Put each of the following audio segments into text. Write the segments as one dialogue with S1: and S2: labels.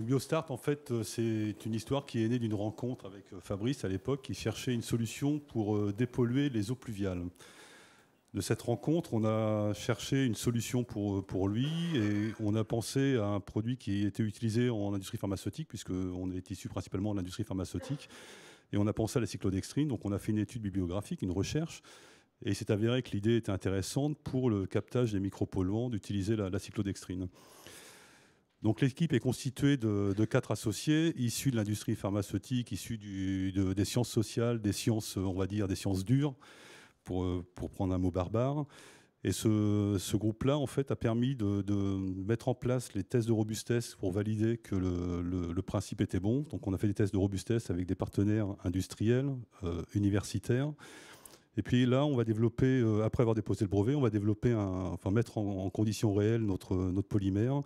S1: Biostart, en fait, euh, c'est une histoire qui est née d'une rencontre avec euh, Fabrice à l'époque, qui cherchait une solution pour euh, dépolluer les eaux pluviales. De cette rencontre, on a cherché une solution pour, pour lui et on a pensé à un produit qui était utilisé en industrie pharmaceutique, puisqu'on est issu principalement de l'industrie pharmaceutique. Et on a pensé à la cyclodextrine, donc on a fait une étude bibliographique, une recherche, et il s'est avéré que l'idée était intéressante pour le captage des micropolluants d'utiliser la, la cyclodextrine. Donc l'équipe est constituée de, quatre associés issus de l'industrie pharmaceutique, issus des sciences sociales, des sciences, on va dire, des sciences dures, pour, euh, pour prendre un mot barbare. Et ce, ce groupe-là, en fait, a permis de, mettre en place les tests de robustesse pour valider que le, le, principe était bon. Donc, on a fait des tests de robustesse avec des partenaires industriels, euh, universitaires. Et puis là, on va développer, euh, après avoir déposé le brevet, on va développer, un, enfin, mettre en, condition réelle notre, notre polymère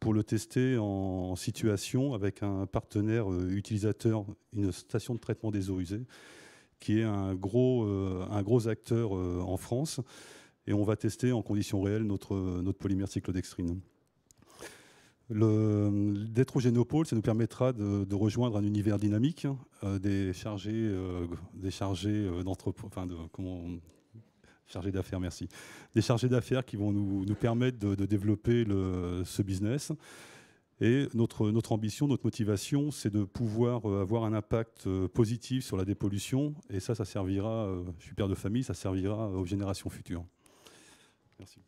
S1: pour le tester en, situation avec un partenaire euh, utilisateur, une station de traitement des eaux usées, qui est un gros, euh, un gros acteur euh, en France. Et on va tester en conditions réelles notre, notre polymère cyclodextrine. D'être au ça nous permettra de, rejoindre un univers dynamique, des chargés, euh, des chargés d'affaires, merci. Des chargés d'affaires qui vont nous, permettre de, développer ce business. Et notre, notre ambition, notre motivation, c'est de pouvoir euh, avoir un impact euh, positif sur la dépollution. Et ça, ça servira, euh, je suis père de famille, ça servira aux générations futures. Merci.